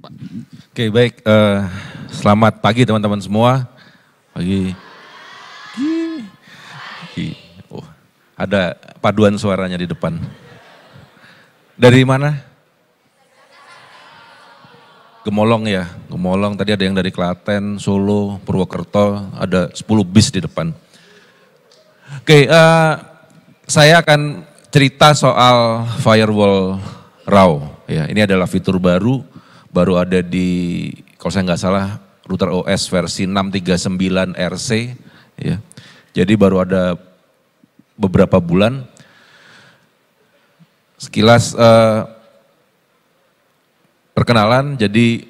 Oke Oke baik, uh, selamat pagi teman-teman semua. Pagi. Oh, ada paduan suaranya di depan. Dari mana? Gemolong ya, Gemolong. Tadi ada yang dari Klaten, Solo, Purwokerto, ada 10 bis di depan. Oke, uh, saya akan cerita soal firewall RAW. Ya, ini adalah fitur baru baru ada di kalau saya nggak salah router OS versi 639 RC ya. Jadi baru ada beberapa bulan sekilas uh, perkenalan jadi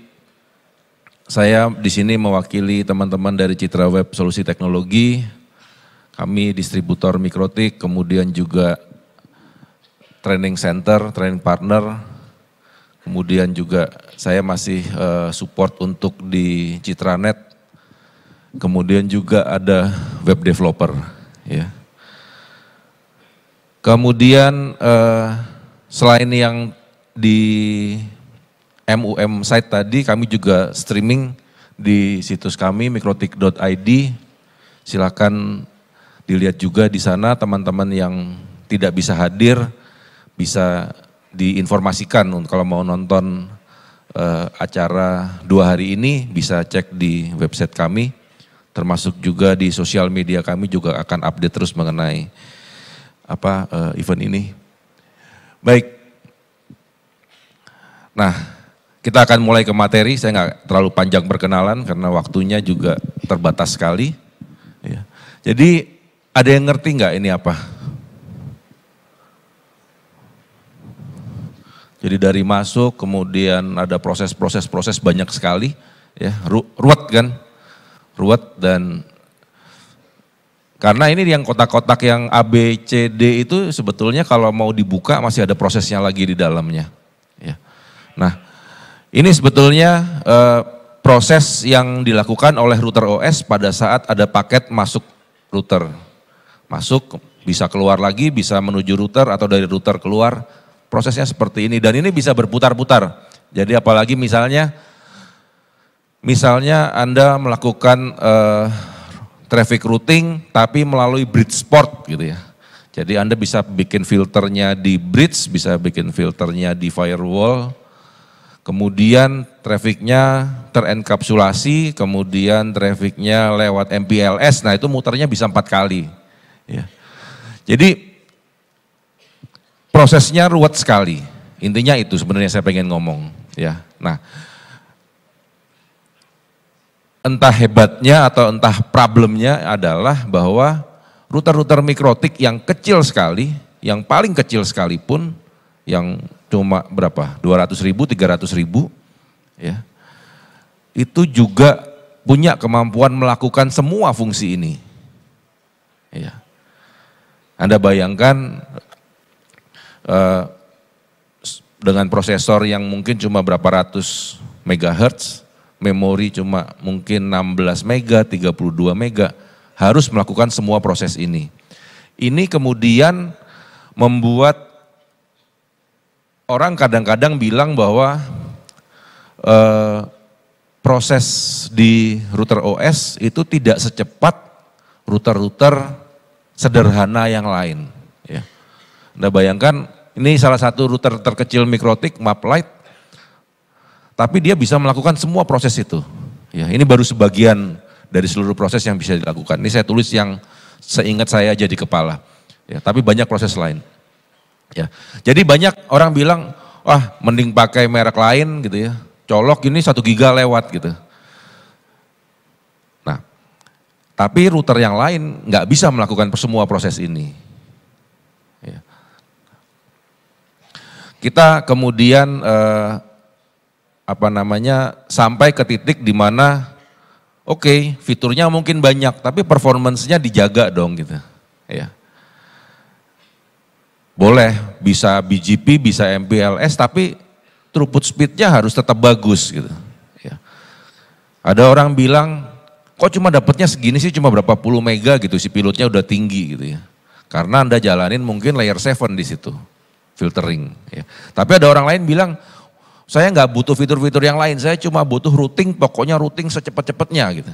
saya di sini mewakili teman-teman dari Citra Web Solusi Teknologi. Kami distributor Mikrotik, kemudian juga training center, training partner Kemudian juga saya masih uh, support untuk di Citranet. Kemudian juga ada web developer ya. Kemudian uh, selain yang di MUM site tadi kami juga streaming di situs kami mikrotik.id. Silakan dilihat juga di sana teman-teman yang tidak bisa hadir bisa diinformasikan kalau mau nonton uh, acara dua hari ini bisa cek di website kami termasuk juga di sosial media kami juga akan update terus mengenai apa uh, event ini. Baik. Nah, kita akan mulai ke materi. Saya nggak terlalu panjang perkenalan karena waktunya juga terbatas sekali. Ya. Jadi ada yang ngerti nggak ini apa? Jadi dari masuk kemudian ada proses-proses-proses banyak sekali ya ru ruwet kan ruwet dan karena ini yang kotak-kotak yang A B C D itu sebetulnya kalau mau dibuka masih ada prosesnya lagi di dalamnya ya. Nah, ini sebetulnya eh, proses yang dilakukan oleh router OS pada saat ada paket masuk router. Masuk bisa keluar lagi, bisa menuju router atau dari router keluar prosesnya seperti ini dan ini bisa berputar-putar. Jadi apalagi misalnya misalnya Anda melakukan uh, traffic routing tapi melalui Bridgeport gitu ya. Jadi Anda bisa bikin filternya di bridge, bisa bikin filternya di firewall, kemudian trafficnya terenkapsulasi, kemudian trafficnya lewat MPLS, nah itu muternya bisa empat kali. Ya. Jadi prosesnya ruwet sekali. Intinya itu sebenarnya saya pengen ngomong ya. Nah, entah hebatnya atau entah problemnya adalah bahwa router-router mikrotik yang kecil sekali, yang paling kecil sekalipun, yang cuma berapa? 200 ribu, 300 ribu, ya. Itu juga punya kemampuan melakukan semua fungsi ini. Ya. Anda bayangkan Eh, dengan prosesor yang mungkin cuma berapa ratus megahertz, memori cuma mungkin 16 mega, 32 mega, harus melakukan semua proses ini. Ini kemudian membuat orang kadang-kadang bilang bahwa eh, proses di router OS itu tidak secepat router-router sederhana yang lain. Ya. Anda bayangkan ini salah satu router terkecil Mikrotik, map light, Tapi dia bisa melakukan semua proses itu. Ya, ini baru sebagian dari seluruh proses yang bisa dilakukan. Ini saya tulis yang seingat saya jadi kepala. Ya, tapi banyak proses lain. Ya. Jadi banyak orang bilang, wah mending pakai merek lain gitu ya. Colok ini satu giga lewat gitu. Nah, tapi router yang lain nggak bisa melakukan semua proses ini. Kita kemudian eh, apa namanya sampai ke titik di mana oke okay, fiturnya mungkin banyak tapi performancenya dijaga dong gitu. Ya. Boleh bisa BGP, bisa MPLS tapi throughput speednya harus tetap bagus gitu. Ya. Ada orang bilang kok cuma dapatnya segini sih cuma berapa puluh mega gitu si pilotnya udah tinggi gitu ya. Karena Anda jalanin mungkin layer 7 di situ filtering. Ya. Tapi ada orang lain bilang, saya nggak butuh fitur-fitur yang lain, saya cuma butuh routing, pokoknya routing secepat-cepatnya gitu.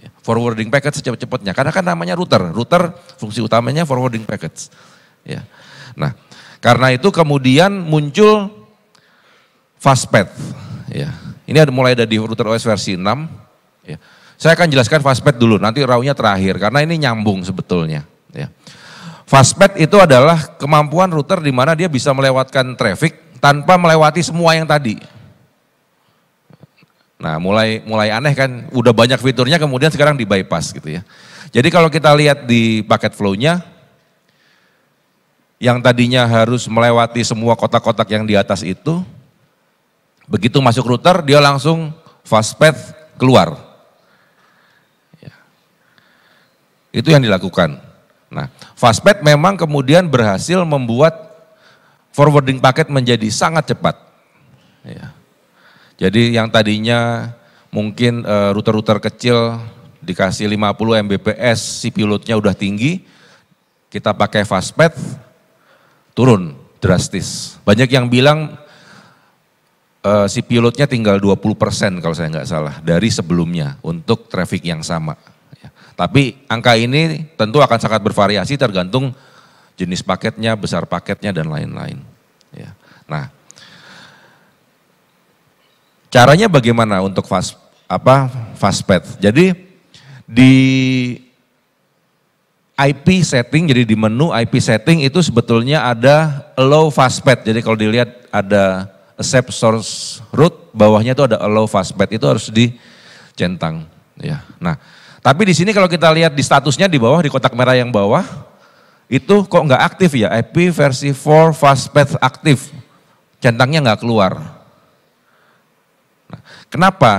Ya, forwarding packet secepat-cepatnya, karena kan namanya router. Router fungsi utamanya forwarding packets. Ya. Nah, karena itu kemudian muncul fastpath. Ya. Ini ada mulai dari router OS versi 6. Ya. Saya akan jelaskan fastpath dulu, nanti raunya terakhir, karena ini nyambung sebetulnya. Ya. Fastpath itu adalah kemampuan router di mana dia bisa melewatkan traffic tanpa melewati semua yang tadi. Nah, mulai mulai aneh kan, udah banyak fiturnya kemudian sekarang di bypass gitu ya. Jadi kalau kita lihat di bucket flow-nya yang tadinya harus melewati semua kotak-kotak yang di atas itu begitu masuk router dia langsung fast keluar. Ya. Itu yang dilakukan. Nah, Fastpad memang kemudian berhasil membuat forwarding paket menjadi sangat cepat. Ya. Jadi yang tadinya mungkin eh, router-router kecil dikasih 50 Mbps, CPU load udah tinggi, kita pakai Fastpad, turun drastis. Banyak yang bilang si eh, pilotnya load-nya tinggal 20% kalau saya nggak salah dari sebelumnya untuk traffic yang sama. Tapi angka ini tentu akan sangat bervariasi tergantung jenis paketnya, besar paketnya, dan lain-lain. Ya. Nah, caranya bagaimana untuk fast apa fast path? Jadi di IP setting, jadi di menu IP setting itu sebetulnya ada allow fast path. Jadi kalau dilihat ada accept source root, bawahnya itu ada allow fast path. Itu harus dicentang. Ya. Nah, tapi di sini kalau kita lihat di statusnya di bawah, di kotak merah yang bawah, itu kok nggak aktif ya? IP versi 4 fast path aktif. Centangnya nggak keluar. Nah, kenapa?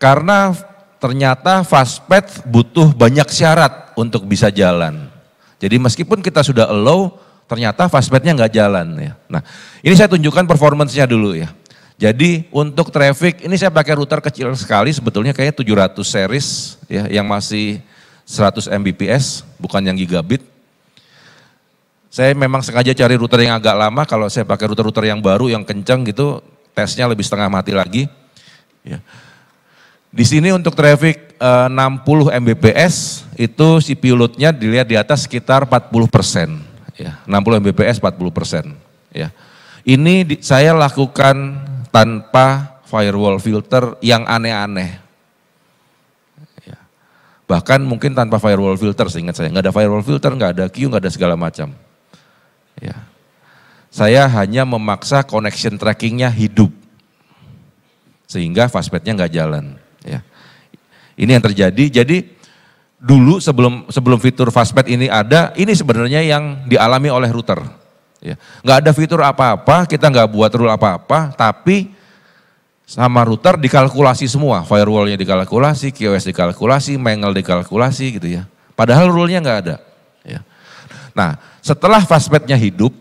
Karena ternyata fast path butuh banyak syarat untuk bisa jalan. Jadi meskipun kita sudah allow, ternyata fast path-nya nggak jalan ya. Nah, ini saya tunjukkan performancenya dulu ya. Jadi untuk traffic ini saya pakai router kecil sekali sebetulnya kayaknya 700 series ya yang masih 100 Mbps bukan yang gigabit. Saya memang sengaja cari router yang agak lama kalau saya pakai router-router yang baru yang kencang gitu tesnya lebih setengah mati lagi. Ya. Di sini untuk traffic eh, 60 Mbps itu CPU load dilihat di atas sekitar 40%. Ya, 60 Mbps 40%. Ya. Ini di, saya lakukan tanpa firewall filter yang aneh-aneh. Ya. Bahkan mungkin tanpa firewall filter, seingat saya. Nggak ada firewall filter, nggak ada queue, nggak ada segala macam. Ya. Saya hanya memaksa connection trackingnya hidup. Sehingga fastpad-nya nggak jalan. Ya. Ini yang terjadi. Jadi dulu sebelum sebelum fitur fastpad ini ada, ini sebenarnya yang dialami oleh router. Ya. Nggak ada fitur apa-apa, kita nggak buat rule apa-apa, tapi sama router dikalkulasi semua. Firewallnya dikalkulasi, QoS dikalkulasi, mangle dikalkulasi gitu ya. Padahal rule-nya nggak ada. Ya. Nah, setelah fastpad-nya hidup,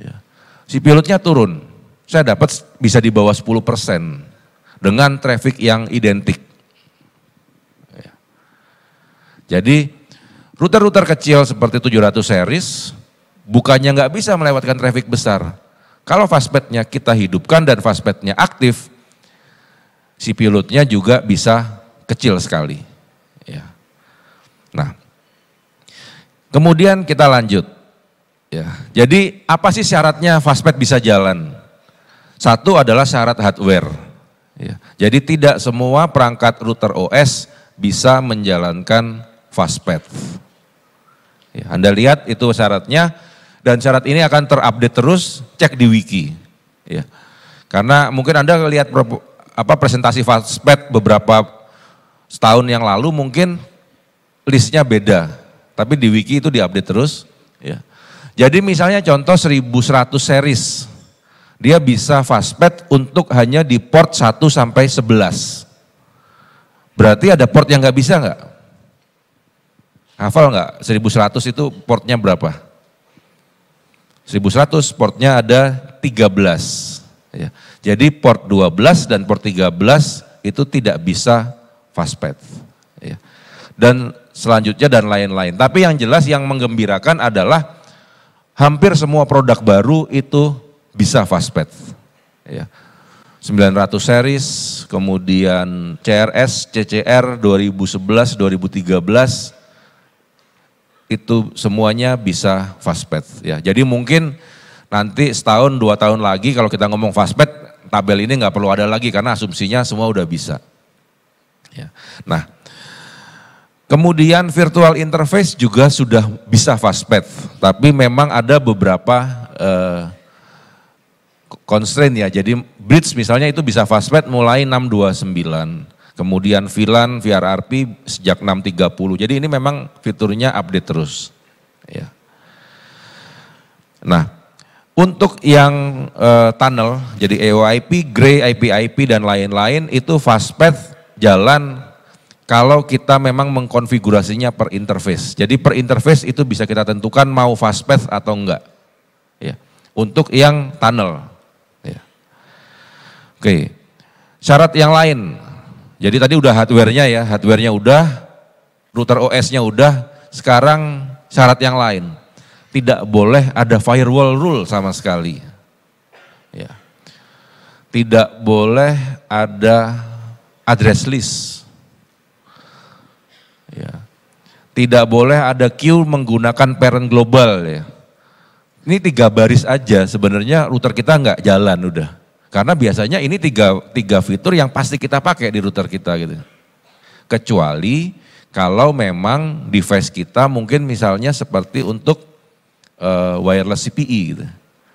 ya, si pilotnya turun. Saya dapat bisa di bawah sepuluh persen dengan traffic yang identik. Ya. Jadi, router-router kecil seperti 700 series, Bukannya nggak bisa melewatkan traffic besar. Kalau fastbednya kita hidupkan dan fastbednya aktif, si pilotnya juga bisa kecil sekali. Ya. Nah, kemudian kita lanjut. Ya, jadi apa sih syaratnya fastpad bisa jalan? Satu adalah syarat hardware. Ya, jadi tidak semua perangkat router OS bisa menjalankan fastpad. Ya, Anda lihat itu syaratnya dan syarat ini akan terupdate terus, cek di wiki. Ya. Karena mungkin Anda lihat apa presentasi Fastpad beberapa setahun yang lalu mungkin listnya beda. Tapi di wiki itu diupdate terus. Ya. Jadi misalnya contoh 1100 series, dia bisa fastpad untuk hanya di port 1 sampai 11. Berarti ada port yang nggak bisa nggak? Hafal nggak? 1100 itu portnya berapa? 1100 portnya ada 13. Ya. Jadi port 12 dan port 13 itu tidak bisa path Ya. Dan selanjutnya dan lain-lain. Tapi yang jelas yang menggembirakan adalah hampir semua produk baru itu bisa fast path Ya. 900 series, kemudian CRS, CCR 2011, 2013, itu semuanya bisa fast path ya. Jadi mungkin nanti setahun dua tahun lagi kalau kita ngomong fast path tabel ini nggak perlu ada lagi karena asumsinya semua udah bisa. Ya. Nah, kemudian virtual interface juga sudah bisa fast path, tapi memang ada beberapa eh, constraint ya. Jadi bridge misalnya itu bisa fast path mulai 629 Kemudian VLAN, VRRP sejak 6.30. Jadi ini memang fiturnya update terus. Ya. Nah, untuk yang uh, tunnel, jadi EOIP, Grey IPIP dan lain-lain itu fast path jalan kalau kita memang mengkonfigurasinya per interface. Jadi per interface itu bisa kita tentukan mau fast path atau enggak. Ya. Untuk yang tunnel. Ya. Oke. Syarat yang lain, jadi tadi udah hardware-nya ya, hardware-nya udah, router OS-nya udah, sekarang syarat yang lain. Tidak boleh ada firewall rule sama sekali. Ya. Tidak boleh ada address list. Ya. Tidak boleh ada queue menggunakan parent global ya. Ini tiga baris aja sebenarnya router kita nggak jalan udah. Karena biasanya ini tiga, tiga fitur yang pasti kita pakai di router kita gitu. Kecuali kalau memang device kita mungkin misalnya seperti untuk uh, wireless CPE gitu.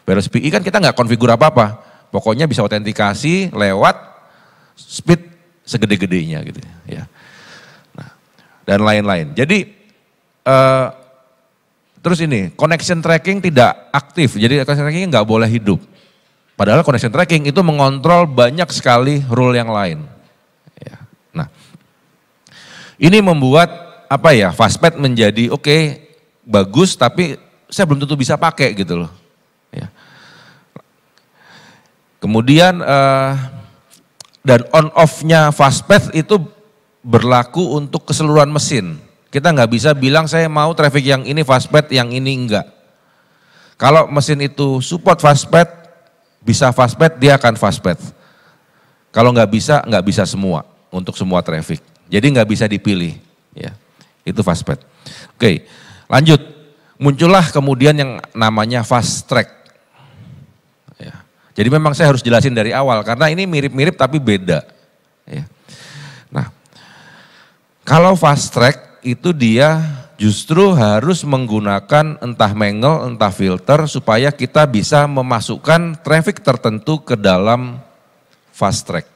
Wireless CPE kan kita nggak konfigur apa-apa. Pokoknya bisa autentikasi lewat speed segede-gedenya gitu ya. Nah, dan lain-lain. Jadi uh, terus ini connection tracking tidak aktif. Jadi connection tracking nggak boleh hidup Padahal connection tracking itu mengontrol banyak sekali rule yang lain. Ya. Nah, ini membuat apa ya fastpad menjadi oke okay, bagus tapi saya belum tentu bisa pakai gitu loh. Ya. Kemudian uh, dan on offnya nya fastpad itu berlaku untuk keseluruhan mesin. Kita nggak bisa bilang saya mau traffic yang ini fastpad, yang ini enggak. Kalau mesin itu support fastpad, bisa fast path, dia akan fast path. Kalau nggak bisa, nggak bisa semua untuk semua traffic. Jadi nggak bisa dipilih. Ya, itu fast path. Oke, lanjut. Muncullah kemudian yang namanya fast track. Ya. Jadi memang saya harus jelasin dari awal karena ini mirip-mirip tapi beda. Ya. Nah, kalau fast track itu dia justru harus menggunakan entah mengel, entah filter supaya kita bisa memasukkan traffic tertentu ke dalam fast track.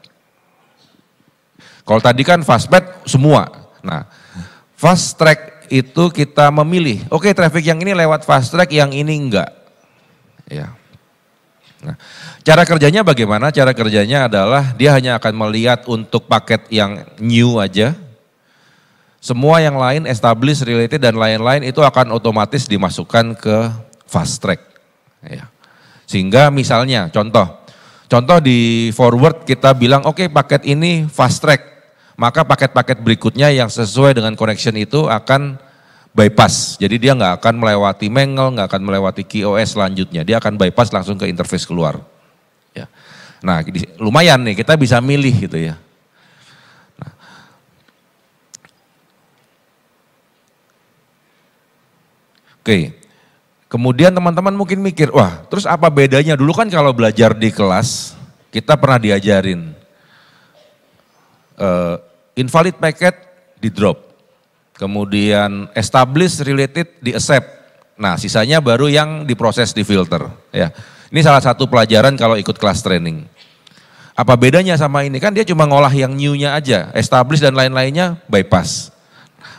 Kalau tadi kan fast path semua. Nah, fast track itu kita memilih. Oke, okay, traffic yang ini lewat fast track, yang ini enggak. Ya. Nah, cara kerjanya bagaimana? Cara kerjanya adalah dia hanya akan melihat untuk paket yang new aja, semua yang lain established, related dan lain-lain itu akan otomatis dimasukkan ke fast track. Ya. Sehingga misalnya contoh, contoh di forward kita bilang oke okay, paket ini fast track, maka paket-paket berikutnya yang sesuai dengan connection itu akan bypass. Jadi dia nggak akan melewati Mengel, nggak akan melewati QoS selanjutnya. Dia akan bypass langsung ke interface keluar. Ya. Nah lumayan nih kita bisa milih gitu ya. Oke. Kemudian teman-teman mungkin mikir, wah terus apa bedanya? Dulu kan kalau belajar di kelas, kita pernah diajarin. Uh, invalid packet di drop. Kemudian established related di accept. Nah, sisanya baru yang diproses di filter, ya. Ini salah satu pelajaran kalau ikut kelas training. Apa bedanya sama ini? Kan dia cuma ngolah yang new-nya aja, establish dan lain-lainnya bypass.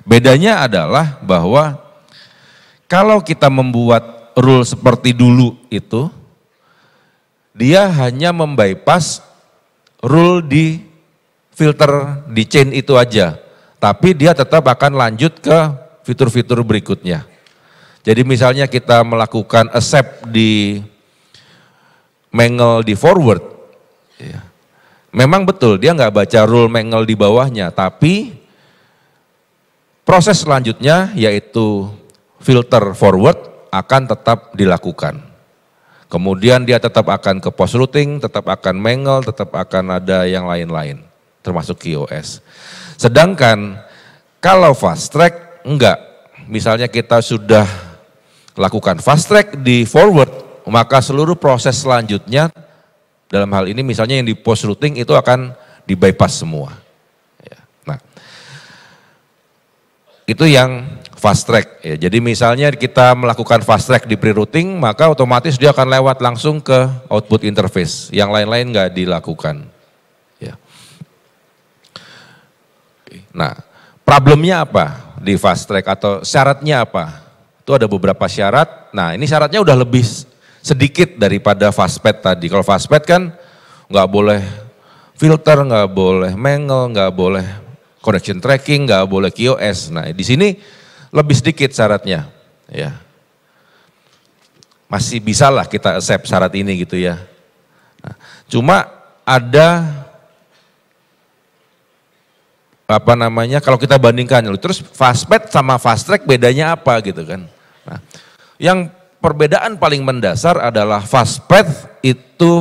Bedanya adalah bahwa kalau kita membuat rule seperti dulu itu, dia hanya membypass rule di filter di chain itu aja. Tapi dia tetap akan lanjut ke fitur-fitur berikutnya. Jadi misalnya kita melakukan accept di mengel di forward. Ya. Memang betul dia nggak baca rule mengel di bawahnya, tapi proses selanjutnya yaitu filter forward akan tetap dilakukan. Kemudian dia tetap akan ke post routing, tetap akan mengel, tetap akan ada yang lain-lain, termasuk QoS. Sedangkan kalau fast track enggak. Misalnya kita sudah lakukan fast track di forward, maka seluruh proses selanjutnya dalam hal ini misalnya yang di post routing itu akan di bypass semua. itu yang fast track. Ya, jadi misalnya kita melakukan fast track di pre-routing, maka otomatis dia akan lewat langsung ke output interface. Yang lain-lain nggak dilakukan. Ya. Nah, problemnya apa di fast track atau syaratnya apa? Itu ada beberapa syarat. Nah, ini syaratnya udah lebih sedikit daripada fast path tadi. Kalau fast path kan nggak boleh filter, nggak boleh mengel, nggak boleh Connection tracking, nggak boleh QoS. Nah di sini lebih sedikit syaratnya, ya. Masih bisalah kita accept syarat ini gitu ya. Nah, cuma ada apa namanya kalau kita bandingkan terus fast sama fast track bedanya apa gitu kan nah, yang perbedaan paling mendasar adalah fast itu itu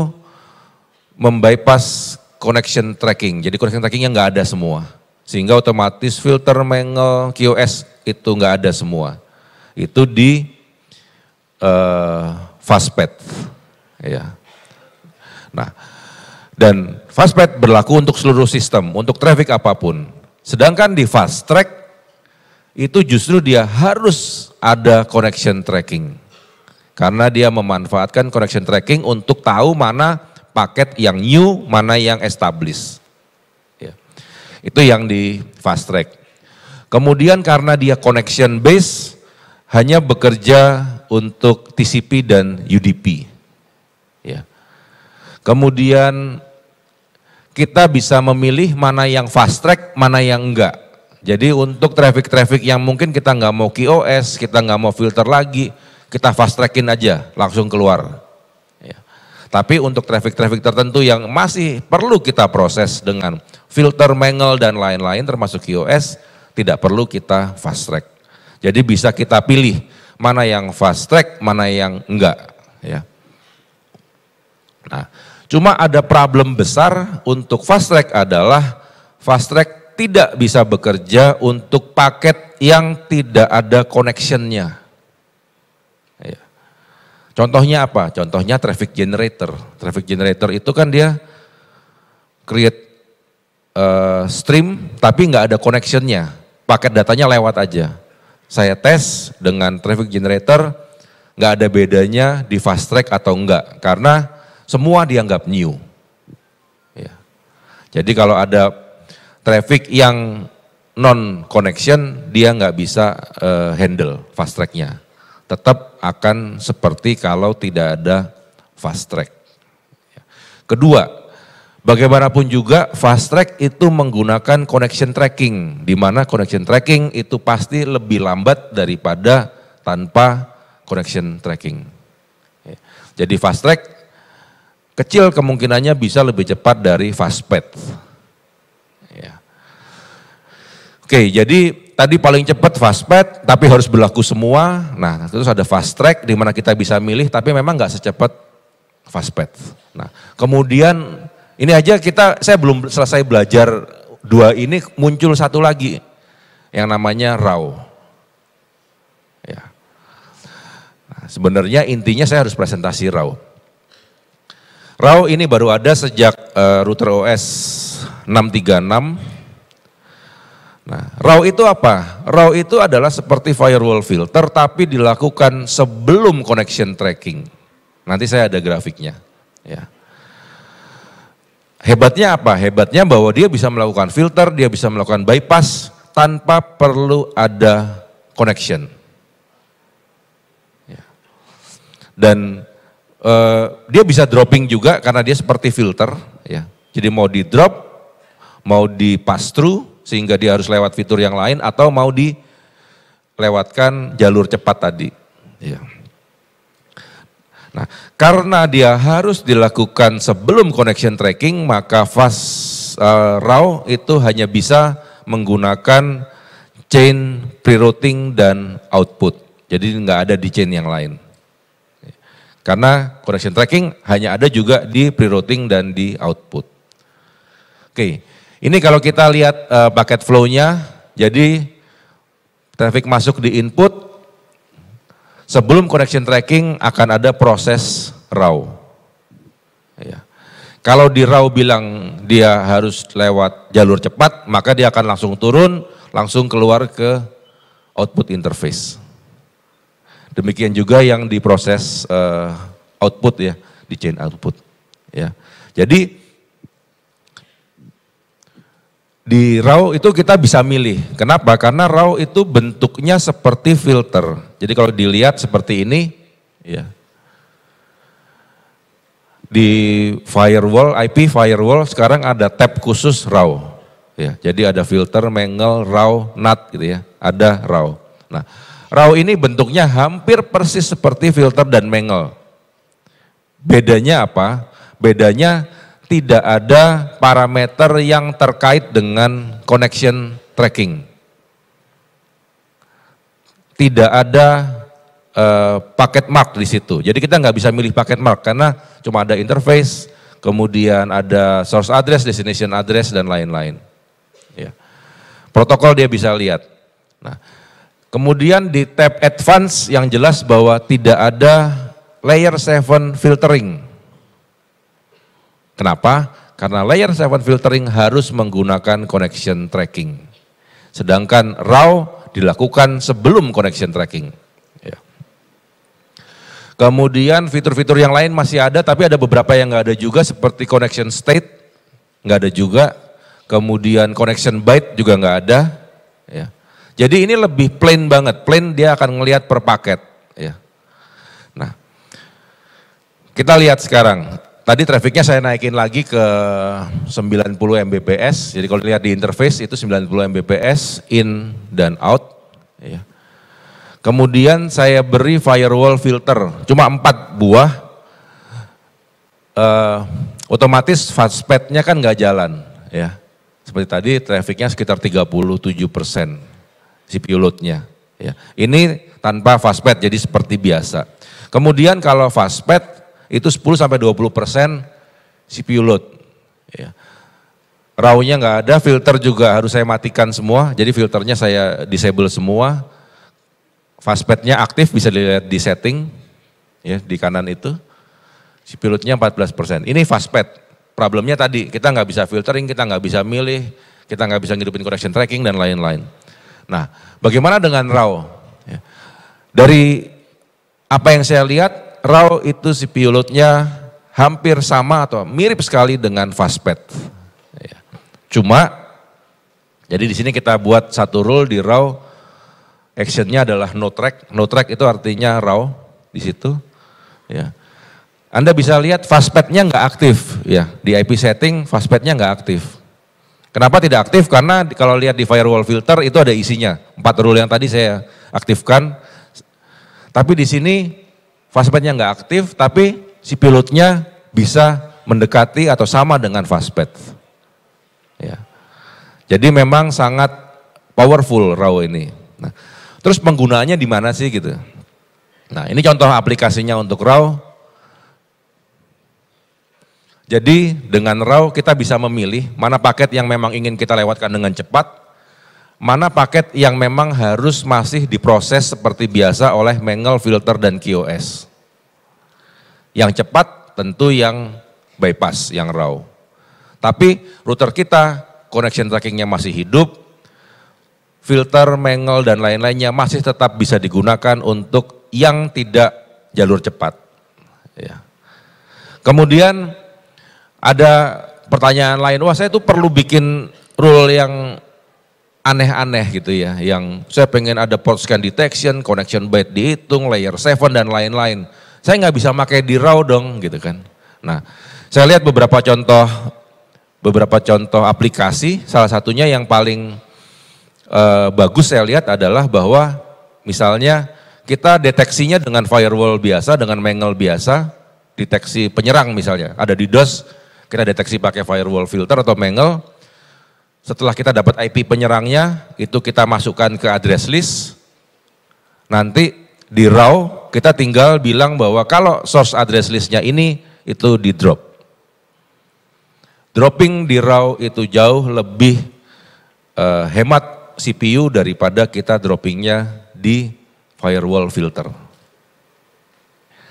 membypass connection tracking jadi connection trackingnya nggak ada semua sehingga otomatis filter mengel QoS itu nggak ada semua. Itu di uh, fastpad. Ya. Nah, dan fastpad berlaku untuk seluruh sistem, untuk traffic apapun. Sedangkan di fast track itu justru dia harus ada connection tracking. Karena dia memanfaatkan connection tracking untuk tahu mana paket yang new, mana yang established. Itu yang di fast track. Kemudian karena dia connection base hanya bekerja untuk TCP dan UDP. Ya. Kemudian kita bisa memilih mana yang fast track, mana yang enggak. Jadi untuk traffic-traffic yang mungkin kita nggak mau QoS, kita nggak mau filter lagi, kita fast trackin aja langsung keluar. Tapi untuk traffic-traffic tertentu yang masih perlu kita proses dengan filter mangle dan lain-lain termasuk iOS, tidak perlu kita fast track. Jadi bisa kita pilih mana yang fast track, mana yang enggak. Ya. Nah, cuma ada problem besar untuk fast track adalah fast track tidak bisa bekerja untuk paket yang tidak ada connectionnya. nya Contohnya apa? Contohnya traffic generator. Traffic generator itu kan dia create uh, stream tapi nggak ada connectionnya. Paket datanya lewat aja. Saya tes dengan traffic generator, nggak ada bedanya di fast track atau enggak. Karena semua dianggap new. Ya. Jadi kalau ada traffic yang non connection, dia nggak bisa uh, handle fast tracknya. Tetap akan seperti kalau tidak ada fast track. Kedua, bagaimanapun juga fast track itu menggunakan connection tracking, di mana connection tracking itu pasti lebih lambat daripada tanpa connection tracking. Jadi fast track kecil kemungkinannya bisa lebih cepat dari fast path. Ya. Oke, jadi tadi paling cepat fast pad, tapi harus berlaku semua. Nah, terus ada fast track di mana kita bisa milih, tapi memang nggak secepat fast pad. Nah, kemudian ini aja kita, saya belum selesai belajar dua ini muncul satu lagi yang namanya raw. Ya. Nah, sebenarnya intinya saya harus presentasi raw. Raw ini baru ada sejak uh, router OS 636 Nah, raw itu apa? Raw itu adalah seperti firewall filter tapi dilakukan sebelum connection tracking. Nanti saya ada grafiknya. Ya. Hebatnya apa? Hebatnya bahwa dia bisa melakukan filter, dia bisa melakukan bypass tanpa perlu ada connection. Ya. Dan eh, dia bisa dropping juga karena dia seperti filter. Ya. Jadi mau di drop, mau di pass through, sehingga dia harus lewat fitur yang lain atau mau dilewatkan jalur cepat tadi. Ya. Nah, karena dia harus dilakukan sebelum connection tracking, maka fast uh, raw itu hanya bisa menggunakan chain prerouting dan output. Jadi nggak ada di chain yang lain. Karena connection tracking hanya ada juga di prerouting dan di output. Oke, okay. Ini kalau kita lihat uh, bucket flow-nya, jadi traffic masuk di input, sebelum connection tracking akan ada proses raw. Ya. Kalau di raw bilang dia harus lewat jalur cepat, maka dia akan langsung turun, langsung keluar ke output interface. Demikian juga yang diproses uh, eh, output ya, di chain output. Ya. Jadi Di raw itu kita bisa milih. Kenapa? Karena raw itu bentuknya seperti filter. Jadi kalau dilihat seperti ini, ya. Di firewall, IP firewall sekarang ada tab khusus raw. Ya, jadi ada filter, mengel raw, nat gitu ya. Ada raw. Nah, raw ini bentuknya hampir persis seperti filter dan mengel Bedanya apa? Bedanya tidak ada parameter yang terkait dengan connection tracking. Tidak ada uh, paket mark di situ. Jadi kita nggak bisa milih paket mark karena cuma ada interface, kemudian ada source address, destination address, dan lain-lain. Ya. Protokol dia bisa lihat. Nah, kemudian di tab advance yang jelas bahwa tidak ada layer 7 filtering. Kenapa? Karena layer 7 filtering harus menggunakan connection tracking. Sedangkan RAW dilakukan sebelum connection tracking. Ya. Kemudian fitur-fitur yang lain masih ada, tapi ada beberapa yang nggak ada juga, seperti connection state, nggak ada juga. Kemudian connection byte juga nggak ada. Ya. Jadi ini lebih plain banget, plain dia akan melihat per paket. Ya. Nah, kita lihat sekarang Tadi trafficnya saya naikin lagi ke 90 Mbps. Jadi kalau dilihat di interface itu 90 Mbps in dan out. Ya. Kemudian saya beri firewall filter, cuma empat buah. Uh, otomatis fastpad-nya kan nggak jalan, ya. Seperti tadi trafficnya sekitar 37 persen CPU load-nya. Ya. Ini tanpa fastpad, jadi seperti biasa. Kemudian kalau fastpad itu 10 sampai 20 persen CPU load. Ya. Raunya nggak ada, filter juga harus saya matikan semua, jadi filternya saya disable semua. Fastpad-nya aktif bisa dilihat di setting, ya di kanan itu. CPU load-nya 14 persen. Ini fastpad. Problemnya tadi kita nggak bisa filtering, kita nggak bisa milih, kita nggak bisa ngidupin correction tracking dan lain-lain. Nah, bagaimana dengan RAW? Ya. Dari apa yang saya lihat, Rao itu si pilotnya hampir sama atau mirip sekali dengan Fastpad. Ya. Cuma jadi di sini kita buat satu rule di Raw actionnya adalah no track. No track itu artinya Raw di situ. Ya. Anda bisa lihat fastpad-nya nggak aktif ya di IP setting fastpad-nya nggak aktif. Kenapa tidak aktif? Karena kalau lihat di firewall filter itu ada isinya. Empat rule yang tadi saya aktifkan. Tapi di sini fastpadnya nggak aktif, tapi si pilotnya bisa mendekati atau sama dengan fastpad. Ya. Jadi memang sangat powerful RAW ini. Nah, terus penggunaannya di mana sih gitu? Nah ini contoh aplikasinya untuk RAW. Jadi dengan RAW kita bisa memilih mana paket yang memang ingin kita lewatkan dengan cepat, mana paket yang memang harus masih diproses seperti biasa oleh Mengel, Filter, dan QoS. Yang cepat tentu yang bypass, yang raw. Tapi router kita, connection trackingnya masih hidup, filter, Mengel, dan lain-lainnya masih tetap bisa digunakan untuk yang tidak jalur cepat. Ya. Kemudian ada pertanyaan lain, wah saya itu perlu bikin rule yang aneh-aneh gitu ya, yang saya pengen ada port scan detection, connection byte dihitung, layer 7 dan lain-lain. Saya nggak bisa pakai di RAW dong gitu kan. Nah, saya lihat beberapa contoh beberapa contoh aplikasi, salah satunya yang paling uh, bagus saya lihat adalah bahwa misalnya kita deteksinya dengan firewall biasa, dengan mangle biasa, deteksi penyerang misalnya, ada di DOS, kita deteksi pakai firewall filter atau mangle, setelah kita dapat IP penyerangnya, itu kita masukkan ke address list. Nanti di raw kita tinggal bilang bahwa kalau source address listnya ini itu di drop. Dropping di raw itu jauh lebih uh, hemat CPU daripada kita droppingnya di firewall filter.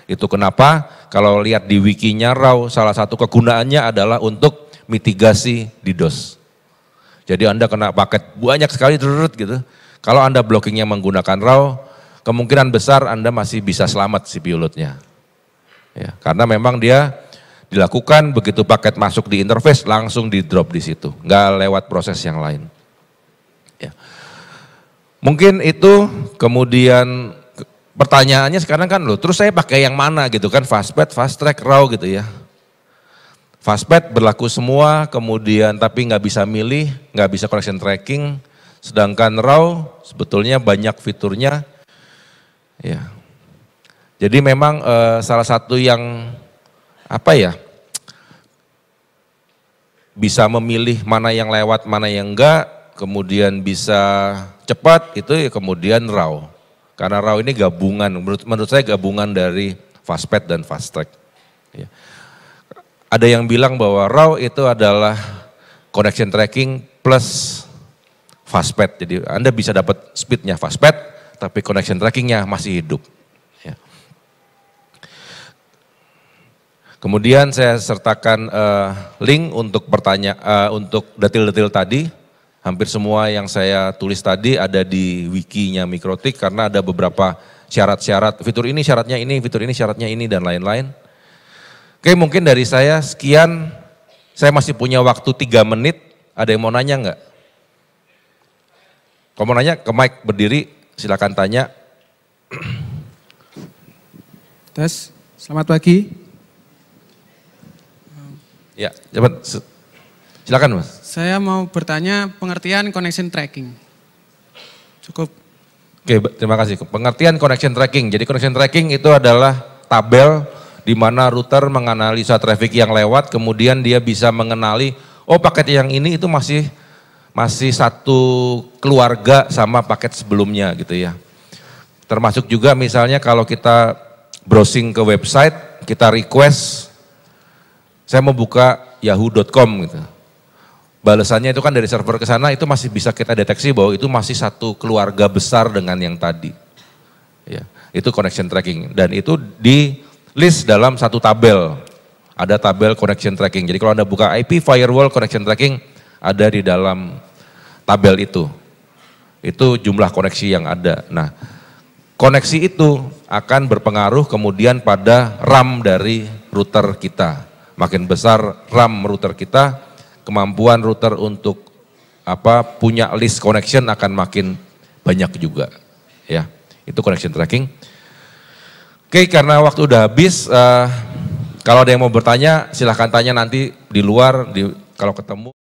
Itu kenapa kalau lihat di wikinya RAW salah satu kegunaannya adalah untuk mitigasi DDoS. Jadi Anda kena paket banyak sekali terus gitu. Kalau Anda blockingnya menggunakan raw, kemungkinan besar Anda masih bisa selamat si pilotnya. Ya, karena memang dia dilakukan begitu paket masuk di interface langsung di drop di situ, nggak lewat proses yang lain. Ya. Mungkin itu kemudian pertanyaannya sekarang kan loh, terus saya pakai yang mana gitu kan, fast fast track, raw gitu ya. Fastpad berlaku semua, kemudian tapi nggak bisa milih, nggak bisa connection tracking, sedangkan RAW sebetulnya banyak fiturnya. Ya. Jadi memang e, salah satu yang apa ya bisa memilih mana yang lewat, mana yang enggak, kemudian bisa cepat itu ya kemudian RAW. Karena RAW ini gabungan, menurut, menurut saya gabungan dari Fastpad dan Fast Track. Ya ada yang bilang bahwa RAW itu adalah connection tracking plus fast path. Jadi Anda bisa dapat speednya path, tapi connection trackingnya masih hidup. Ya. Kemudian saya sertakan uh, link untuk pertanyaan uh, eh, untuk detail-detail tadi. Hampir semua yang saya tulis tadi ada di wikinya Mikrotik karena ada beberapa syarat-syarat. Fitur ini syaratnya ini, fitur ini syaratnya ini dan lain-lain Oke mungkin dari saya sekian, saya masih punya waktu tiga menit, ada yang mau nanya enggak? Kalau mau nanya ke Mike berdiri, silakan tanya. Tes, selamat pagi. Ya, cepat. Silakan mas. Saya mau bertanya pengertian connection tracking. Cukup. Oke, terima kasih. Pengertian connection tracking. Jadi connection tracking itu adalah tabel di mana router menganalisa traffic yang lewat, kemudian dia bisa mengenali, oh paket yang ini itu masih masih satu keluarga sama paket sebelumnya gitu ya. Termasuk juga misalnya kalau kita browsing ke website, kita request, saya mau buka yahoo.com gitu. Balasannya itu kan dari server ke sana itu masih bisa kita deteksi bahwa itu masih satu keluarga besar dengan yang tadi. Ya, itu connection tracking dan itu di list dalam satu tabel. Ada tabel connection tracking. Jadi kalau Anda buka IP firewall connection tracking ada di dalam tabel itu. Itu jumlah koneksi yang ada. Nah, koneksi itu akan berpengaruh kemudian pada RAM dari router kita. Makin besar RAM router kita, kemampuan router untuk apa punya list connection akan makin banyak juga. Ya, itu connection tracking. Oke, karena waktu udah habis, uh, kalau ada yang mau bertanya, silahkan tanya nanti di luar, di, kalau ketemu.